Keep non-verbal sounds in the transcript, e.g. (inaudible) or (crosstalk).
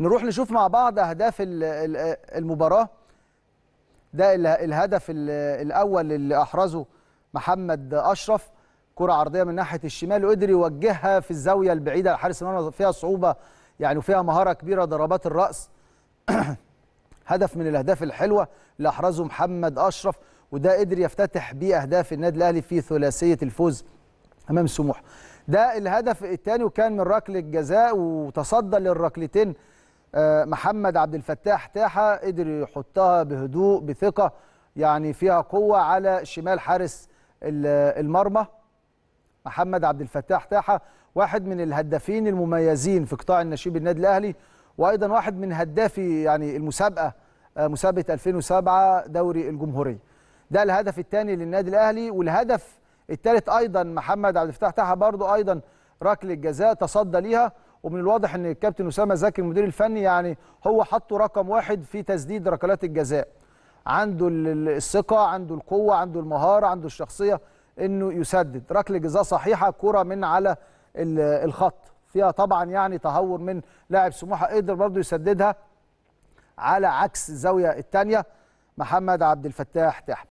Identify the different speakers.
Speaker 1: نروح نشوف مع بعض اهداف المباراه ده الهدف الاول اللي احرزه محمد اشرف كره عرضيه من ناحيه الشمال وقدر يوجهها في الزاويه البعيده حارس المرمى فيها صعوبه يعني وفيها مهاره كبيره ضربات الراس (coughs) هدف من الاهداف الحلوه اللي احرزه محمد اشرف وده قدر يفتتح بيه اهداف النادي الاهلي في ثلاثيه الفوز امام سموحه ده الهدف الثاني وكان من ركله جزاء وتصدى للركلتين آه، محمد عبد الفتاح تاحه قدر يحطها بهدوء بثقه يعني فيها قوه على شمال حارس المرمى محمد عبد الفتاح تاحه واحد من الهدافين المميزين في قطاع النشيب النادي الاهلي وايضا واحد من هدافي يعني المسابقه آه، مسابقه 2007 دوري الجمهوريه ده الهدف الثاني للنادي الاهلي والهدف الثالث ايضا محمد عبد الفتاح تاحه برضو ايضا ركله جزاء تصدى ليها ومن الواضح ان الكابتن اسامه زكي المدير الفني يعني هو حطه رقم واحد في تسديد ركلات الجزاء عنده الثقه عنده القوه عنده المهاره عنده الشخصيه انه يسدد ركله جزاء صحيحه كره من على الخط فيها طبعا يعني تهور من لاعب سموحه قدر برضه يسددها على عكس الزاويه الثانيه محمد عبد الفتاح تحت